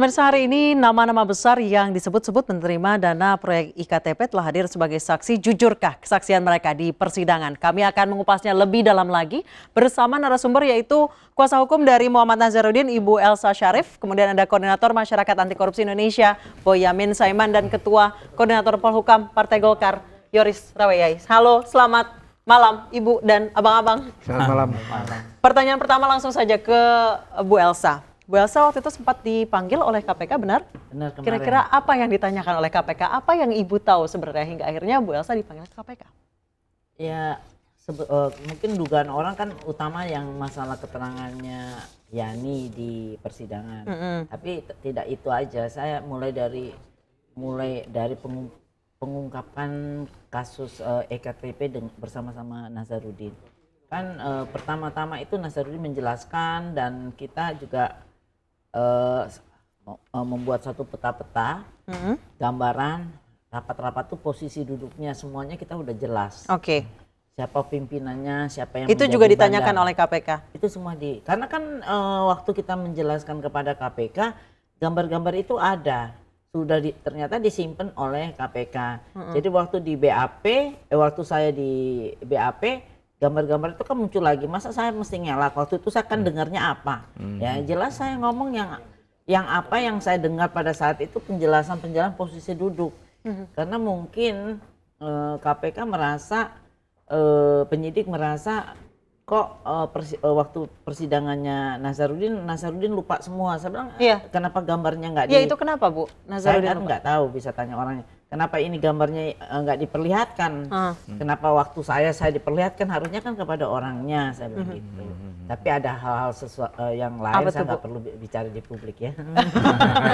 Pemirsa hari ini nama-nama besar yang disebut-sebut menerima dana proyek IKTP telah hadir sebagai saksi. Jujurkah kesaksian mereka di persidangan? Kami akan mengupasnya lebih dalam lagi bersama narasumber yaitu kuasa hukum dari Muhammad Nazarudin, Ibu Elsa Syarif, kemudian ada Koordinator Masyarakat Anti Korupsi Indonesia, Boyamin Saiman, dan Ketua Koordinator Polhukam Partai Golkar, Yoris Raweyai. Halo, selamat malam Ibu dan abang-abang. Selamat malam. Pertanyaan pertama langsung saja ke Bu Elsa Bu Elsa waktu itu sempat dipanggil oleh KPK, benar? Benar. Kemarin. Kira-kira apa yang ditanyakan oleh KPK? Apa yang Ibu tahu sebenarnya hingga akhirnya Bu Elsa dipanggil ke KPK? Ya, uh, mungkin dugaan orang kan utama yang masalah keterangannya Yani di persidangan. Mm -hmm. Tapi tidak itu aja. Saya mulai dari mulai dari pengungkapan kasus uh, eh, EKTP bersama-sama Nazarudin. Kan uh, pertama-tama itu Nazarudin menjelaskan dan kita juga uh, membuat satu peta-peta mm-hmm. gambaran rapat-rapat tuh posisi duduknya semuanya kita udah jelas. Oke. Okay. Siapa pimpinannya, siapa yang Itu juga ditanyakan bandar. oleh KPK. Itu semua di karena kan uh, waktu kita menjelaskan kepada KPK gambar-gambar itu ada sudah di, ternyata disimpan oleh KPK. Mm-hmm. Jadi waktu di BAP, eh, waktu saya di BAP gambar-gambar itu kan muncul lagi masa saya mesti ngelak waktu itu saya kan hmm. dengarnya apa hmm. ya jelas saya ngomong yang yang apa yang saya dengar pada saat itu penjelasan penjelasan posisi duduk hmm. karena mungkin e, eh, KPK merasa e, penyidik merasa kok e, persi, e, waktu persidangannya Nazarudin Nazarudin lupa semua saya bilang ya. kenapa gambarnya nggak ya, di ya itu kenapa bu Nazarudin saya kan nggak tahu bisa tanya orangnya Kenapa ini gambarnya eh, nggak uh, diperlihatkan? Uh. Kenapa waktu saya saya diperlihatkan? Harusnya kan kepada orangnya saya begitu. Mm -hmm. Tapi ada hal-hal uh, yang lain Apa saya nggak perlu bicara di publik ya.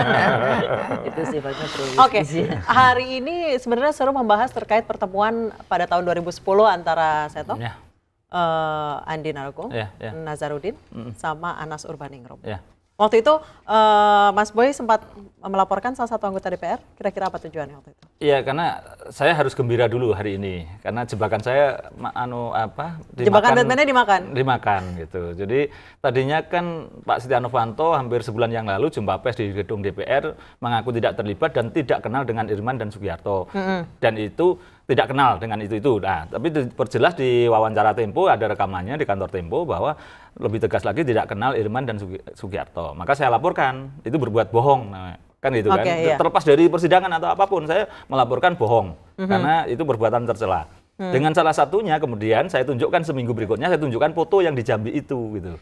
Itu sifatnya terus. Oke, okay. hari ini sebenarnya seru membahas terkait pertemuan pada tahun 2010 antara Seto. Yeah. Ya. Uh, Andi Narogong, yeah, yeah. Nazarudin, mm -hmm. sama Anas Urbaningrum. Yeah. Waktu itu uh, Mas Boy sempat melaporkan salah satu anggota DPR. Kira-kira apa tujuannya waktu itu? Iya, karena saya harus gembira dulu hari ini karena jebakan saya anu apa? Dimakan, jebakan Batman-nya dimakan. Dimakan gitu. Jadi tadinya kan Pak Setia Novanto hampir sebulan yang lalu jumpa pers di gedung DPR mengaku tidak terlibat dan tidak kenal dengan Irman dan Sugiharto. Mm -hmm. Dan itu tidak kenal dengan itu itu. Nah, tapi perjelas di wawancara Tempo ada rekamannya di kantor Tempo bahwa lebih tegas lagi tidak kenal Irman dan Sugiarto. Maka saya laporkan itu berbuat bohong kan gitu okay, kan iya. terlepas dari persidangan atau apapun saya melaporkan bohong mm-hmm. karena itu perbuatan tercela mm. dengan salah satunya kemudian saya tunjukkan seminggu berikutnya saya tunjukkan foto yang di Jambi itu gitu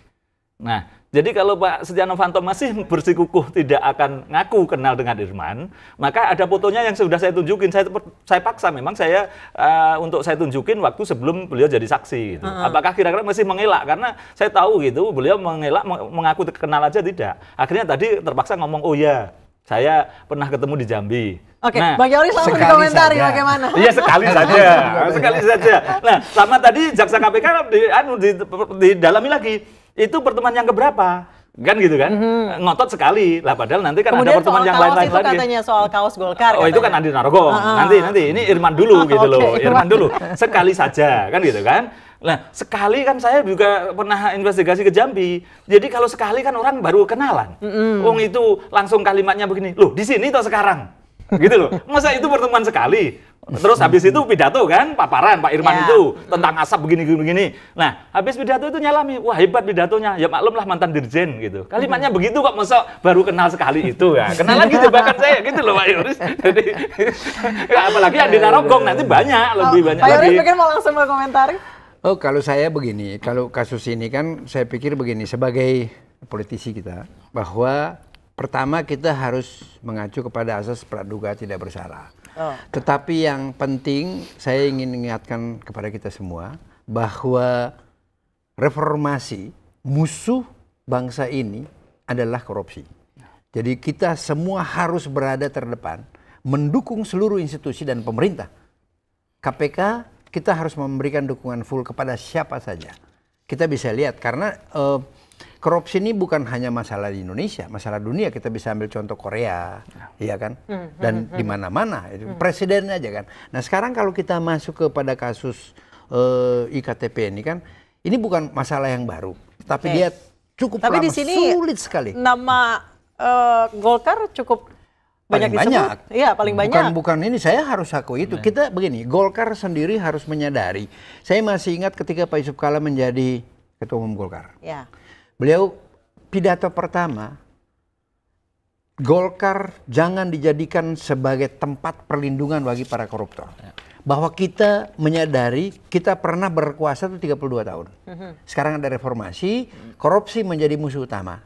Nah, jadi kalau Pak Setia Novanto masih bersikukuh tidak akan ngaku kenal dengan Irman, maka ada fotonya yang sudah saya tunjukin. Saya saya paksa memang saya uh, untuk saya tunjukin waktu sebelum beliau jadi saksi. Gitu. Uh -huh. Apakah kira-kira masih mengelak? Karena saya tahu gitu beliau mengelak mengaku kenal aja tidak. Akhirnya tadi terpaksa ngomong oh ya saya pernah ketemu di Jambi. Oke, okay, nah, Bang Yoris langsung dikomentari saja. bagaimana. Iya, sekali saja. sekali saja. Nah, sama tadi jaksa KPK di, di, anu, di, di dalami lagi itu pertemuan yang keberapa? kan gitu kan hmm ngotot sekali lah padahal nanti kan Kemudian ada pertemuan yang lain-lain lagi katanya soal kaos Golkar oh katanya. itu kan Andi Narogong ah, ah, ah. nanti nanti ini Irman dulu gitu loh Irman dulu sekali saja kan gitu kan nah sekali kan saya juga pernah investigasi ke Jambi jadi kalau sekali kan orang baru kenalan mm-hmm. itu langsung kalimatnya begini loh di sini atau sekarang gitu loh. Masa itu pertemuan sekali? Terus habis itu pidato kan, paparan Pak Irman ya. itu tentang asap begini-begini. Nah, habis pidato itu nyalami, wah hebat pidatonya. Ya maklumlah mantan dirjen gitu. Kalimatnya hmm. begitu kok masa baru kenal sekali itu ya. Kenal lagi gitu, bahkan saya gitu loh Pak Yoris. Jadi ya, apalagi yang di nanti nah banyak, oh, lebih banyak Pak Yoris mungkin mau langsung berkomentari. Oh, kalau saya begini, kalau kasus ini kan saya pikir begini sebagai politisi kita bahwa pertama kita harus mengacu kepada asas praduga tidak bersalah. Oh. Tetapi yang penting saya ingin mengingatkan kepada kita semua bahwa reformasi musuh bangsa ini adalah korupsi. Jadi kita semua harus berada terdepan mendukung seluruh institusi dan pemerintah. KPK kita harus memberikan dukungan full kepada siapa saja. Kita bisa lihat karena uh, korupsi ini bukan hanya masalah di Indonesia, masalah dunia. Kita bisa ambil contoh Korea, ya, ya kan? Hmm, hmm, Dan hmm, hmm. di mana-mana, hmm. presiden aja kan. Nah sekarang kalau kita masuk kepada kasus uh, eh, IKTP ini kan, ini bukan masalah yang baru, tapi okay. dia cukup tapi lama, sini sulit sekali. Nama uh, Golkar cukup banyak paling banyak. Iya, paling banyak. Bukan bukan ini saya harus aku itu. Iya. Kita begini, Golkar sendiri harus menyadari. Saya masih ingat ketika Pak Yusuf Kala menjadi ketua umum Golkar. Ya. Beliau pidato pertama, Golkar jangan dijadikan sebagai tempat perlindungan bagi para koruptor. Ya. Bahwa kita menyadari kita pernah berkuasa itu 32 tahun. Mhm. Sekarang ada reformasi, korupsi menjadi musuh utama.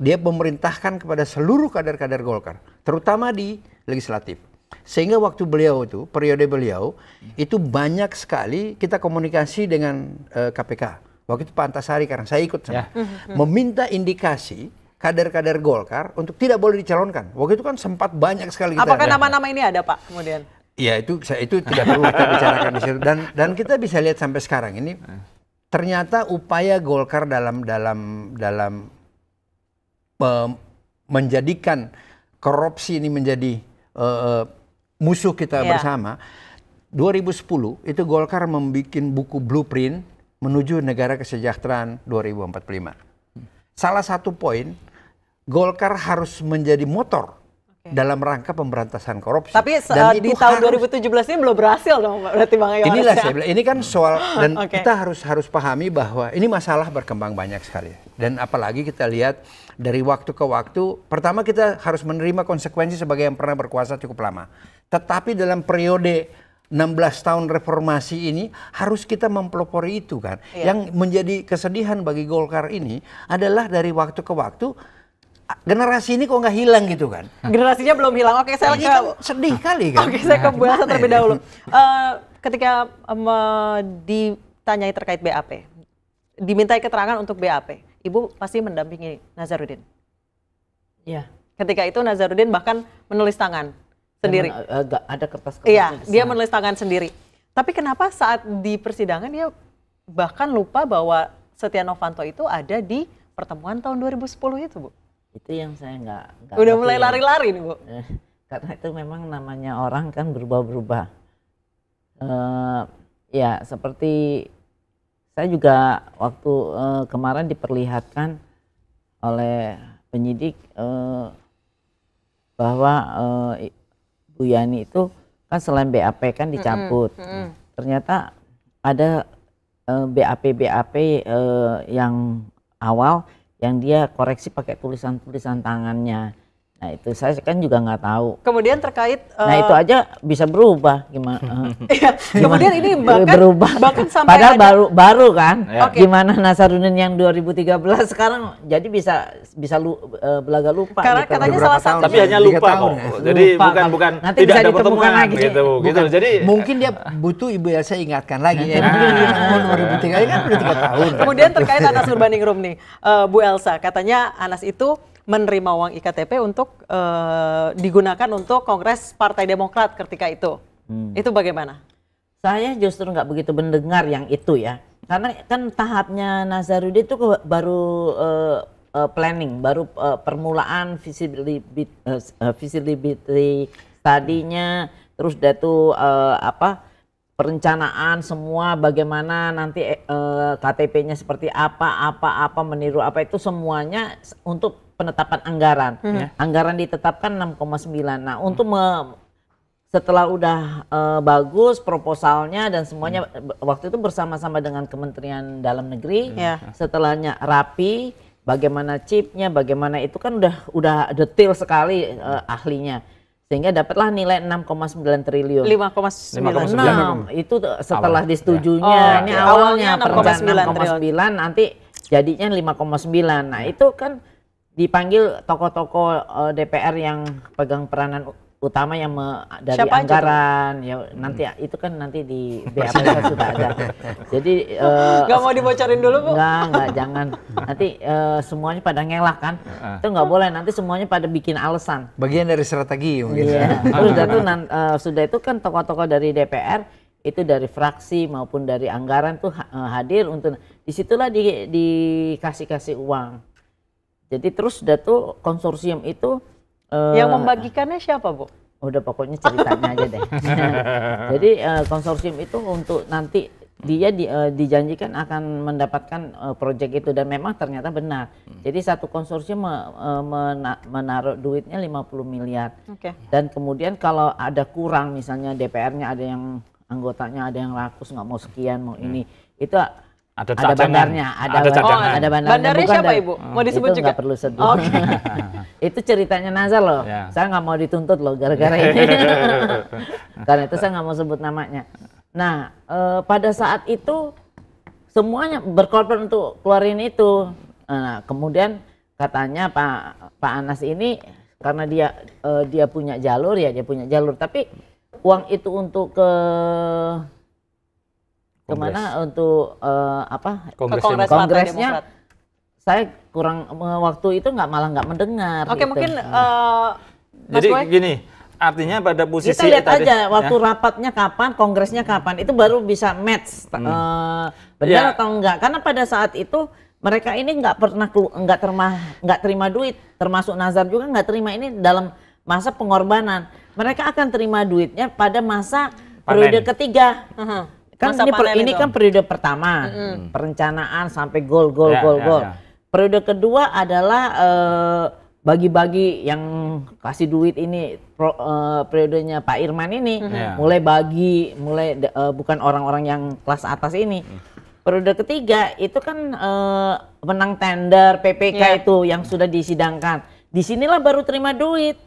Dia memerintahkan kepada seluruh kader-kader Golkar, terutama di legislatif. Sehingga waktu beliau itu, periode beliau, mhm. itu banyak sekali kita komunikasi dengan uh, eh, KPK waktu itu Pak Antasari karena saya ikut sama, ya. Mm-hmm. meminta indikasi kader-kader Golkar untuk tidak boleh dicalonkan. Waktu itu kan sempat banyak sekali kita. Apakah nama-nama ini ada Pak kemudian? Iya itu saya itu tidak perlu kita bicarakan di situ dan dan kita bisa lihat sampai sekarang ini ternyata upaya Golkar dalam dalam dalam menjadikan korupsi ini menjadi uh, musuh kita yeah. bersama. 2010 itu Golkar membuat buku blueprint menuju negara kesejahteraan 2045. Salah satu poin Golkar harus menjadi motor dalam rangka pemberantasan korupsi. Tapi dan eh, di tahun harus, 2017 ini belum berhasil dong berarti Bang Yohanes. Inilah ya. saya bilang, ini kan soal dan okay. kita harus harus pahami bahwa ini masalah berkembang banyak sekali. Dan apalagi kita lihat dari waktu ke waktu, pertama kita harus menerima konsekuensi sebagai yang pernah berkuasa cukup lama. Tetapi dalam periode 16 tahun reformasi ini harus kita mempelopori itu kan. Iya. Yang menjadi kesedihan bagi Golkar ini adalah dari waktu ke waktu generasi ini kok nggak hilang gitu kan. Generasinya belum hilang. Oke, saya lagi kan sedih kali kan. Oke, saya ke nah, Bu terlebih ya? dahulu. uh, ketika um, ditanyai terkait BAP, dimintai keterangan untuk BAP, Ibu pasti mendampingi Nazarudin. Iya. Ketika itu Nazarudin bahkan menulis tangan sendiri. Enggak eh, ada kertas kertas. Iya, dia menulis tangan sendiri. Tapi kenapa saat di persidangan dia bahkan lupa bahwa Setia Novanto itu ada di pertemuan tahun 2010 itu, Bu? Itu yang saya nggak. Udah mulai ya. lari-lari nih, Bu. Eh, karena itu memang namanya orang kan berubah-berubah. Uh, ya, seperti saya juga waktu uh, kemarin diperlihatkan oleh penyidik uh, bahwa uh, Bu Yani itu kan selain BAP kan dicabut. Mm -hmm. Ternyata ada eh, bap BAP BAP uh, eh, yang awal yang dia koreksi pakai tulisan-tulisan tangannya. Nah itu saya kan juga nggak tahu. Kemudian terkait uh, nah eh, itu aja bisa berubah gimana? Eh, iya. Kemudian ini bahkan berubah. bahkan sampai padahal ada... baru baru kan? Iya. Okay. Gimana Nasarudin yang 2013 sekarang jadi bisa bisa lu, uh, belaga lupa. Karena gitu. katanya salah satu tapi hanya lupa tahun, kok. Ya. Jadi lupa, bukan kan. bukan Nanti tidak ada pertemuan lagi. gitu. gitu. Bukan. gitu. Jadi mungkin dia butuh Ibu Elsa ingatkan lagi nah. ya. Mungkin dia tahun 2013 ya kan udah 3 tahun. Kemudian terkait Anas Urbaningrum nih, uh, Bu Elsa katanya Anas itu menerima uang iktp untuk uh, digunakan untuk kongres partai demokrat ketika itu hmm. itu bagaimana saya justru nggak begitu mendengar yang itu ya karena kan tahapnya Nazarudin itu baru uh, planning baru uh, permulaan visibility uh, tadinya terus dia tuh uh, apa perencanaan semua bagaimana nanti eh, KTP-nya seperti apa, apa, apa, meniru apa itu semuanya untuk penetapan anggaran. Hmm. Ya. Anggaran ditetapkan 6,9. Nah, untuk me setelah udah uh, bagus proposalnya dan semuanya hmm. waktu itu bersama-sama dengan Kementerian Dalam Negeri, hmm. Ya. setelahnya rapi, bagaimana chipnya, bagaimana itu kan udah udah detail sekali uh, ahlinya sehingga dapatlah nilai 6,9 triliun. 5,9 itu setelah Awal. disetujunya. Oh, ini ya. awalnya, awalnya 6,9 nanti jadinya 5,9. Nah, ya. itu kan dipanggil tokoh-tokoh uh, eh, DPR yang pegang peranan utama yang me, dari Siapa anggaran ya nanti hmm. itu kan nanti di BAP kan sudah ada jadi eh, nggak uh, mau dibocorin dulu bu nggak nggak jangan nanti uh, semuanya pada ngelak kan itu nggak boleh nanti semuanya pada bikin alasan bagian dari strategi mungkin yeah. terus sudah uh, sudah itu kan tokoh-tokoh dari DPR itu dari fraksi maupun dari anggaran tuh hadir untuk disitulah dikasih kasih uang jadi terus udah tuh konsorsium itu uh, yang membagikannya siapa, Bu? Udah pokoknya ceritanya aja deh. Jadi uh, konsorsium itu untuk nanti dia di, uh, dijanjikan akan mendapatkan uh, proyek itu dan memang ternyata benar. Hmm. Jadi satu konsorsium me, uh, mena, menaruh duitnya 50 miliar. Okay. Dan kemudian kalau ada kurang misalnya DPR-nya ada yang anggotanya ada yang rakus nggak mau sekian mau hmm. ini itu ada, ada bandarnya, ada, ada Oh, ada bandarnya. Bandarnya Bukan siapa Ibu? Mau disebut itu juga? perlu sebut. Oh, okay. itu ceritanya Nazar loh. Yeah. Saya nggak mau dituntut loh gara-gara ini. Karena itu saya nggak mau sebut namanya. Nah, e, pada saat itu semuanya berkorban untuk keluarin itu. Nah, kemudian katanya Pak Pak Anas ini karena dia e, dia punya jalur ya, dia punya jalur, tapi uang itu untuk ke kemana untuk uh, apa Kongres kongres kongresnya Demokrat. saya kurang eh, waktu itu nggak malah nggak mendengar oke gitu. mungkin uh, jadi Boy? gini artinya pada posisi kita lihat tadi, aja ya. waktu rapatnya kapan kongresnya kapan itu baru bisa match hmm. uh, benar ya. atau enggak karena pada saat itu mereka ini nggak pernah nggak terima nggak terima duit termasuk Nazar juga nggak terima ini dalam masa pengorbanan mereka akan terima duitnya pada masa periode ketiga uh -huh kan ini, per, ini kan periode pertama mm -hmm. perencanaan sampai gol gol ya, gol ya, gol ya. periode kedua adalah eh, bagi-bagi uh, yang kasih duit ini pro, uh, periodenya Pak Irman ini mm -hmm. mulai bagi mulai uh, bukan orang-orang yang kelas atas ini mm. periode ketiga itu kan uh, menang tender PPK yeah. itu yang sudah disidangkan disinilah baru terima duit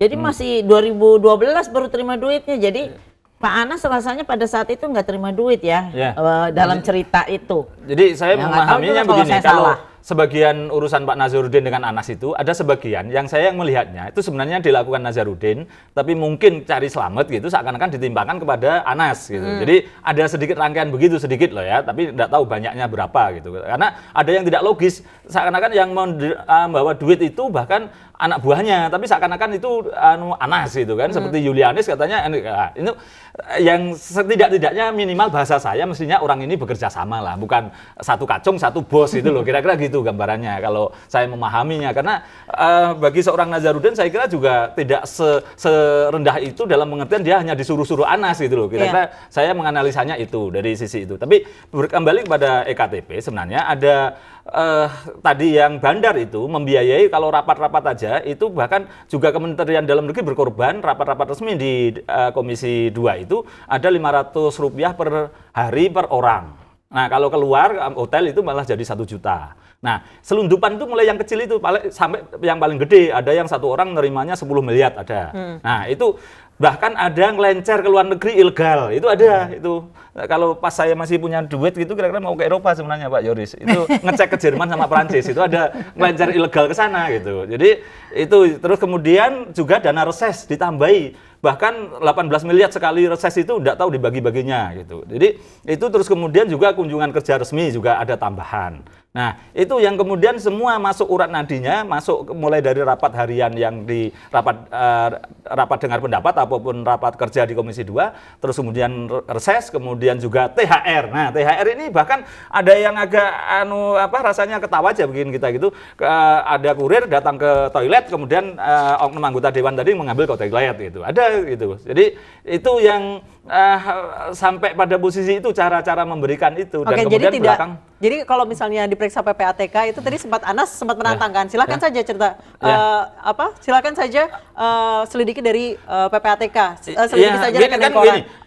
jadi hmm. masih 2012 baru terima duitnya jadi yeah Pak Anas rasanya pada saat itu nggak terima duit ya yeah. Ya. dalam cerita itu. Jadi saya ya, memahaminya kalau begini, saya kalau salah. sebagian urusan Pak Nazarudin dengan Anas itu ada sebagian yang saya yang melihatnya itu sebenarnya dilakukan Nazarudin, tapi mungkin cari selamat gitu seakan-akan ditimpakan kepada Anas gitu. Hmm. Jadi ada sedikit rangkaian begitu sedikit loh ya, tapi tidak tahu banyaknya berapa gitu. Karena ada yang tidak logis seakan-akan yang eh, membawa duit itu bahkan anak buahnya tapi seakan-akan itu anu Anas gitu kan hmm. seperti Julianis katanya anu, ah, ini eh, yang setidak-tidaknya minimal bahasa saya mestinya orang ini bekerja sama lah bukan satu kacung satu bos gitu loh kira-kira gitu gambarannya kalau saya memahaminya karena uh, bagi seorang Nazarudin saya kira juga tidak se serendah itu dalam pengertian dia hanya disuruh-suruh Anas gitu loh kira-kira yeah. saya menganalisanya itu dari sisi itu tapi kembali kepada EKTP sebenarnya ada uh, tadi yang bandar itu membiayai kalau rapat-rapat aja saja itu bahkan juga Kementerian Dalam Negeri berkorban rapat-rapat resmi di uh, Komisi 2 itu ada 500 rupiah per hari per orang. Nah, kalau keluar eh, hotel itu malah jadi satu juta. Nah, selundupan itu mulai yang kecil itu sampai yang paling gede. Ada yang satu orang nerimanya 10 miliar ada. Hmm. Nah, itu bahkan ada yang lencer ke luar negeri ilegal. Itu ada hmm. itu kalau pas saya masih punya duit gitu kira-kira mau ke Eropa sebenarnya Pak Yoris. Itu ngecek ke Jerman sama Prancis itu ada ngelancar ilegal ke sana gitu. Jadi itu terus kemudian juga dana reses ditambahi bahkan 18 miliar sekali reses itu tidak tahu dibagi-baginya gitu. Jadi itu terus kemudian juga kunjungan kerja resmi juga ada tambahan. Nah, itu yang kemudian semua masuk urat nadinya, masuk mulai dari rapat harian yang di rapat uh, rapat dengar pendapat ataupun rapat kerja di Komisi 2, terus kemudian reses, kemudian kemudian juga THR. Nah, THR ini bahkan ada yang agak anu apa rasanya ketawa aja begini kita gitu. Ke, ada kurir datang ke toilet kemudian uh, oknum anggota dewan tadi mengambil kotak toilet gitu. Ada gitu. Jadi itu yang uh, sampai pada posisi itu cara-cara memberikan itu Oke, dan kemudian jadi tidak, belakang Jadi kalau misalnya diperiksa PPATK itu tadi sempat Anas sempat menantang kan. Ya, Silakan ya, saja cerita ya. uh, apa? Silakan saja uh, selidiki dari uh, PPATK. Uh, iya, selidiki ya, saja gini, kan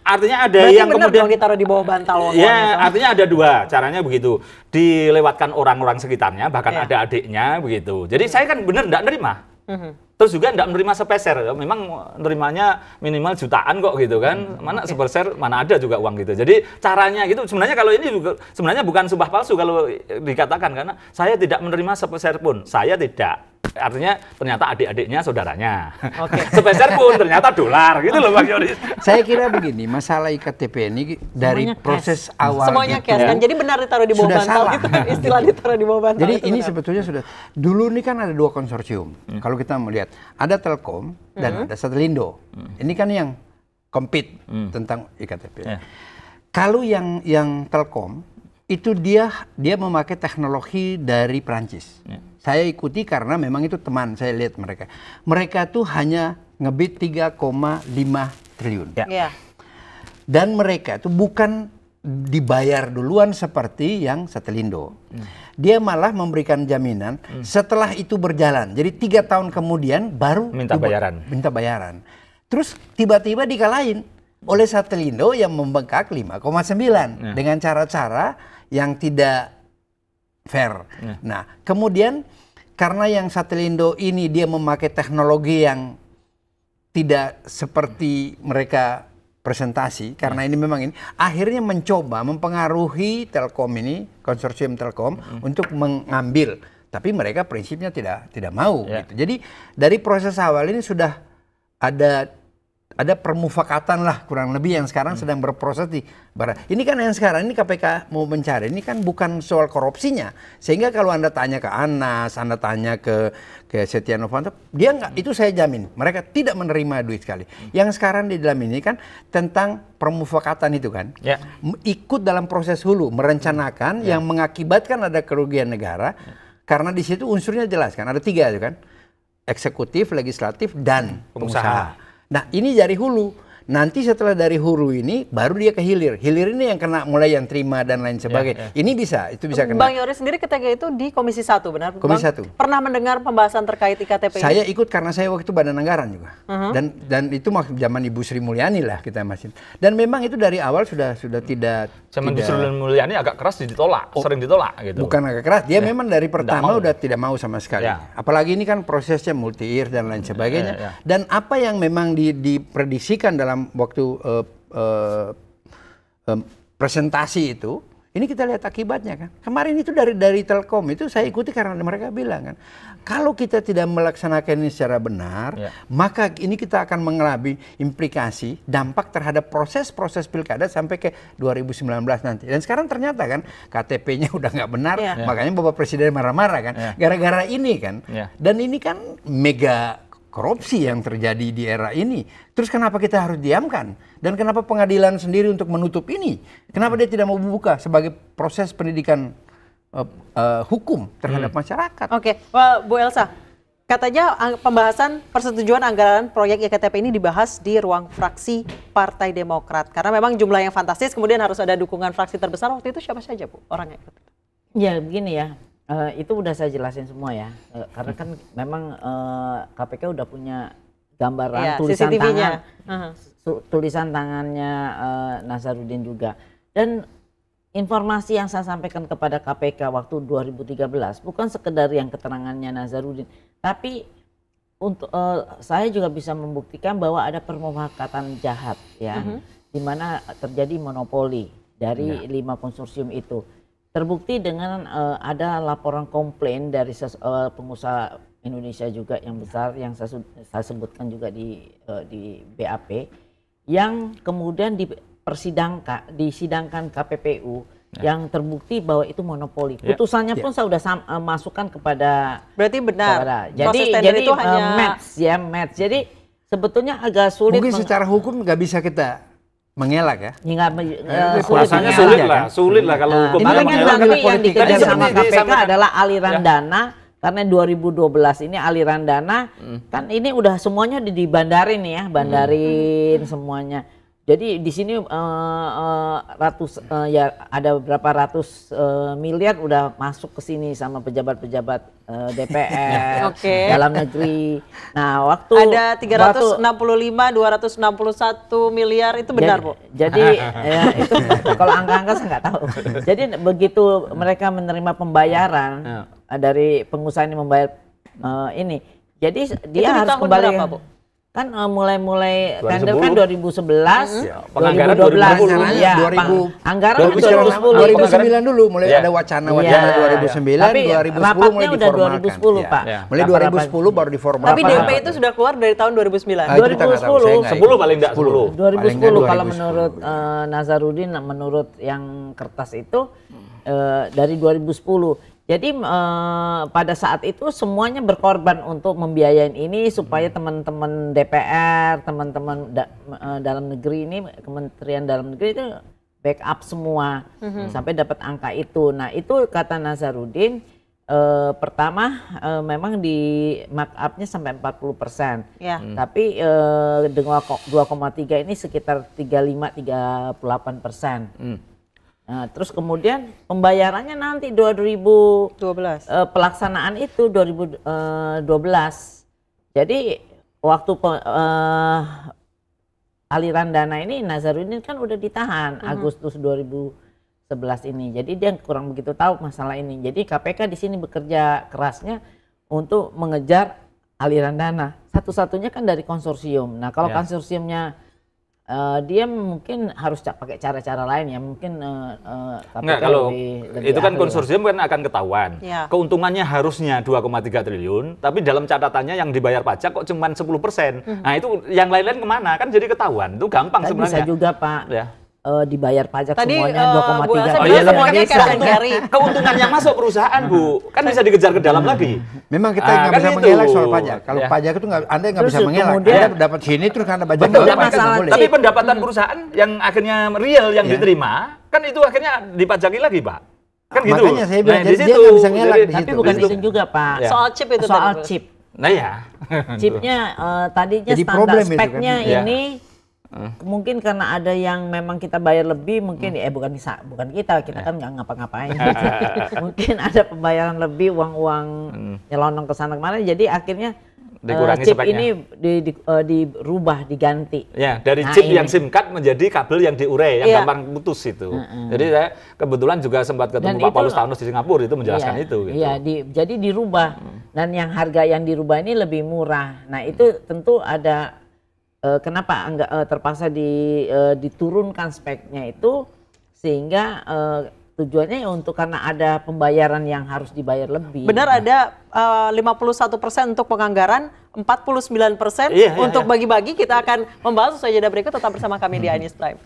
artinya ada Berarti yang kemudian ditaruh di bawah bantal. Ya, artinya ada dua caranya begitu. Dilewatkan orang-orang sekitarnya, bahkan yeah. ada adiknya begitu. Jadi hmm. saya kan benar tidak nerima. hmm Terus juga tidak menerima sepeser, memang nerimanya minimal jutaan kok gitu kan, hmm, hmm, mana sepeser mana ada juga uang gitu. Jadi caranya gitu, sebenarnya kalau ini juga sebenarnya bukan sumpah palsu kalau dikatakan karena saya tidak menerima sepeser pun, saya tidak artinya ternyata adik-adiknya saudaranya. Oke. Okay. pun ternyata dolar gitu loh Bang Yoris. Saya kira begini, masalah IKTP ini dari Semuanya proses cash. awal Semuanya gitu, cash ya. kan. Jadi benar ditaruh di bawah bantal salah. gitu. Kan? Istilah ditaruh di bawah bantal. Jadi ini benar. Kan? sebetulnya sudah dulu ini kan ada dua konsorsium. Hmm. Kalau kita melihat ada Telkom dan hmm. ada Satelindo. Hmm. Ini kan yang compete hmm. tentang IKTP. Yeah. Kalau yang yang Telkom itu dia dia memakai teknologi dari Prancis. Yeah saya ikuti karena memang itu teman saya lihat mereka. Mereka tuh hanya ngebit 3,5 triliun. Ya. ya. Dan mereka itu bukan dibayar duluan seperti yang Satelindo. Hmm. Dia malah memberikan jaminan hmm. setelah itu berjalan. Jadi tiga tahun kemudian baru minta bayaran. Minta bayaran. Terus tiba-tiba dikalahin oleh Satelindo yang membengkak 5,9 ya. dengan cara-cara yang tidak fair. Yeah. Nah, kemudian karena yang Satelindo ini dia memakai teknologi yang tidak seperti mereka presentasi karena ya. ini memang ini akhirnya mencoba mempengaruhi Telkom ini konsorsium Telkom mm. untuk mengambil tapi mereka prinsipnya tidak tidak mau yeah. gitu. Jadi dari proses awal ini sudah ada ada permufakatan lah kurang lebih yang sekarang hmm. sedang berproses di barat. Ini kan yang sekarang ini KPK mau mencari ini kan bukan soal korupsinya. Sehingga kalau Anda tanya ke Anas, Anda tanya ke ke Setia Novanto, dia nggak hmm. itu saya jamin mereka tidak menerima duit sekali. Hmm. Yang sekarang di dalam ini kan tentang permufakatan itu kan. ya. Ikut dalam proses hulu merencanakan hmm. ya. yang mengakibatkan ada kerugian negara. ya. Karena di situ unsurnya jelas kan, ada tiga itu kan, eksekutif, legislatif, dan pengusaha. pengusaha Nah ini dari hulu. Nanti setelah dari huru ini baru dia ke hilir. Hilir ini yang kena mulai yang terima dan lain ya, sebagainya. Yeah, yeah. Ini bisa, itu bisa kena. Bang Yoris sendiri ketika itu di Komisi 1 benar? Komisi Bang, 1. Pernah mendengar pembahasan terkait IKTP? Saya ikut karena saya waktu itu Badan Anggaran juga. Uh -huh. Dan dan itu zaman Ibu Sri Mulyani lah kita masih. Dan memang itu dari awal sudah sudah tidak Zaman Ibu Sri Mulyani agak keras ditolak, oh, sering ditolak gitu. Bukan agak keras, dia yeah. memang dari pertama udah tidak mau sama sekali. Yeah. Apalagi ini kan prosesnya multi year dan lain ya, sebagainya. Yeah, yeah, yeah. Dan apa yang memang di, diprediksikan dalam dalam waktu uh, uh, um, presentasi itu ini kita lihat akibatnya kan. Kemarin itu dari dari Telkom itu saya ikuti karena mereka bilang kan, kalau kita tidak melaksanakan ini secara benar, ya. maka ini kita akan mengalami implikasi dampak terhadap proses-proses pilkada sampai ke 2019 nanti. Dan sekarang ternyata kan KTP-nya udah nggak benar, ya. makanya Bapak Presiden marah-marah kan, ya. gara-gara ya. ini kan. Ya. Dan ini kan mega korupsi yang terjadi di era ini. Terus kenapa kita harus diamkan? Dan kenapa pengadilan sendiri untuk menutup ini? Kenapa dia tidak mau buka sebagai proses pendidikan uh, uh, hukum terhadap hmm. masyarakat? Oke, okay. well, Bu Elsa, katanya eh, pembahasan persetujuan anggaran proyek iktp e ini dibahas di ruang fraksi Partai Demokrat. Karena memang jumlah yang fantastis, kemudian harus ada dukungan fraksi terbesar. Waktu itu siapa saja, Bu, orangnya? Ya, begini ya. Uh, itu udah saya jelasin semua ya, uh, karena kan memang uh, eh, KPK udah punya gambaran ya, tulisan tangan, uh -huh. tulisan tangannya uh, Nazarudin juga. Dan informasi yang saya sampaikan kepada KPK waktu 2013 bukan sekedar yang keterangannya Nazarudin tapi untuk uh, saya juga bisa membuktikan bahwa ada permufakatan jahat ya, uh mhm. -huh. di mana terjadi monopoli dari ya. lima konsorsium itu terbukti dengan uh, ada laporan komplain dari ses, uh, pengusaha Indonesia juga yang besar yang saya, saya sebutkan juga di uh, di BAP yang kemudian dipersidangkan disidangkan KPPU Ya. yang terbukti bahwa itu monopoli. Ya. Putusannya ya. pun saya sudah sam, uh, masukkan kepada Berarti benar. Kepada, jadi jadi itu uh, hanya match ya match. Jadi sebetulnya agak sulit. Mungkin secara hukum nggak bisa kita mengelak ya? Enggak, iya, eh, eh sulit, ya. sulit lah, iya. sulit lah kalau hukum nah, kan kan ini kan yang dikejar sama KPK adalah aliran ya. dana karena 2012 ini aliran dana hmm. kan ini udah semuanya di, di bandarin ya, bandarin hmm. semuanya. Jadi di sini uh, uh, ratus uh, ya ada berapa ratus uh, miliar udah masuk ke sini sama pejabat-pejabat uh, DPR okay. dalam negeri. Nah, waktu ada 365 waktu, 261 miliar itu benar, Bu. Jadi ya itu kalau angka-angka saya nggak tahu. Jadi begitu mereka menerima pembayaran uh, dari pengusaha ini membayar uh, ini. Jadi dia itu harus kembali berapa, Bu? kan uh, mulai-mulai tender kan 2011, ya, 2012, 2012, ya, 2000, anggaran 2010, 2009 dulu mulai ya. ada wacana-wacana ya, 2009, Tapi 2010 mulai udah 2010 ya. Pak. Ya. Mulai 2010 baru diformalkan. Tapi DP itu sudah keluar dari tahun 2009. Nah, 2010, tahu, 10 paling enggak 10. 2010 kalau menurut uh, Nazarudin menurut yang kertas itu uh, dari 2010 jadi eh, pada saat itu semuanya berkorban untuk membiayain ini supaya hmm. teman-teman DPR, teman-teman da, eh, dalam negeri ini, Kementerian Dalam Negeri itu backup semua hmm sampai dapat angka itu. Nah itu kata Nazarudin eh, pertama memang di markupnya sampai 40 persen, yeah. hmm. tapi eh, dengan 2,3 ini sekitar 35-38 persen. Hmm. Nah, terus kemudian pembayarannya nanti 2012 eh, pelaksanaan itu 2012. Eh, Jadi waktu eh, aliran dana ini Nazarudin kan udah ditahan Agustus -hmm. Agustus sebelas ini. Jadi dia kurang begitu tahu masalah ini. Jadi KPK di sini bekerja kerasnya untuk mengejar aliran dana. Satu-satunya kan dari konsorsium. Nah, kalau yeah. konsorsiumnya Uh, dia mungkin harus pakai cara-cara lain ya mungkin uh, eh, uh, eh, Nggak, kalau lebih, itu kan ya. konsorsium kan akan ketahuan ya. keuntungannya harusnya 2,3 triliun tapi dalam catatannya yang dibayar pajak kok cuma 10 persen hmm. nah itu yang lain-lain kemana kan jadi ketahuan itu gampang kan sebenarnya bisa juga pak ya uh, dibayar pajak Tadi, semuanya eh, dua koma tiga. Oh, iya, semuanya iya. cash masuk perusahaan, Bu. Kan bisa dikejar ke dalam lagi. Memang kita ah, nggak uh, bisa gitu. mengelak soal pajak. Kalau yeah. pajak itu nggak Anda nggak bisa mengelak. anda dapat sini terus karena pajak. Betul, masalah. Tapi pendapatan perusahaan yang akhirnya real yang iya. diterima, kan itu akhirnya dipajaki lagi, Pak. Kan gitu. Makanya saya bilang, nah, jadi dia nggak bisa ngelak di Tapi bukan itu juga, Pak. Ya. Soal chip itu Soal chip. Nah ya. Chipnya uh, tadinya Jadi standar speknya kan. Iya. ini Hmm. Mungkin karena ada yang memang kita bayar lebih, mungkin hmm. eh bukan bisa, bukan kita, kita ya. kan nggak ngapa-ngapain. mungkin ada pembayaran lebih, uang-uang hmm. nyelonong ke sana kemana, jadi akhirnya uh, chip sepeknya. ini di, di, uh, dirubah, diganti. Ya, dari nah, chip ini. yang SIM card menjadi kabel yang diurai, yang ya. gampang putus itu. -hmm. Jadi saya kebetulan juga sempat ketemu Dan Pak Paulus Taunus di Singapura itu menjelaskan ya, itu. Gitu. Iya, gitu. di, jadi dirubah. Hmm. Dan yang harga yang dirubah ini lebih murah. Nah itu tentu ada uh, kenapa enggak uh, terpaksa di, uh, diturunkan speknya itu sehingga uh, tujuannya ya untuk karena ada pembayaran yang harus dibayar lebih. Benar nah. ada uh, 51% untuk penganggaran, 49% iya, iya, untuk iya. bagi-bagi iya, kita akan membahas usai jeda berikut tetap bersama kami di hmm. Anis Prime.